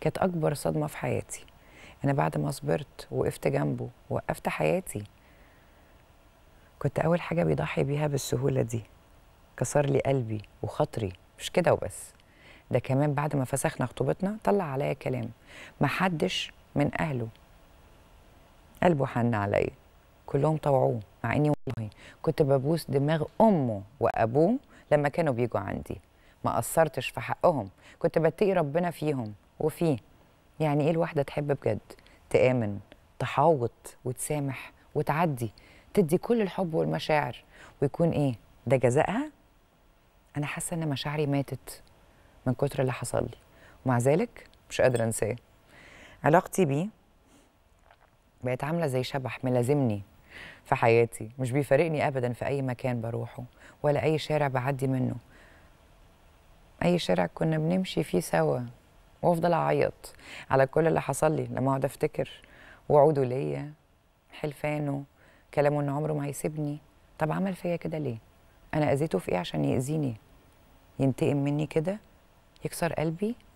كانت اكبر صدمه في حياتي انا بعد ما صبرت وقفت جنبه وقفت حياتي كنت اول حاجه بيضحي بيها بالسهوله دي كسر لي قلبي وخاطري مش كده وبس ده كمان بعد ما فسخنا خطوبتنا طلع عليا كلام محدش من اهله قلبه حن عليا كلهم طوعوه مع اني والله كنت ببوس دماغ امه وابوه لما كانوا بيجوا عندي ما قصرتش في حقهم كنت بتقي ربنا فيهم وفيه يعني ايه الواحده تحب بجد تامن تحاوط وتسامح وتعدي تدي كل الحب والمشاعر ويكون ايه ده جزائها انا حاسه ان مشاعري ماتت من كتر اللي حصل لي ومع ذلك مش قادره انساه علاقتي بيه بقت عامله زي شبح ملازمني في حياتي مش بيفارقني ابدا في اي مكان بروحه ولا اي شارع بعدي منه اي شارع كنا بنمشي فيه سوا وافضل اعيط على كل اللي حصل لي لما اقعد افتكر وعوده ليا حلفانه كلامه انه عمره ما هيسيبني طب عمل فيا كده ليه انا اذيته في ايه عشان ياذيني ينتقم مني كده يكسر قلبي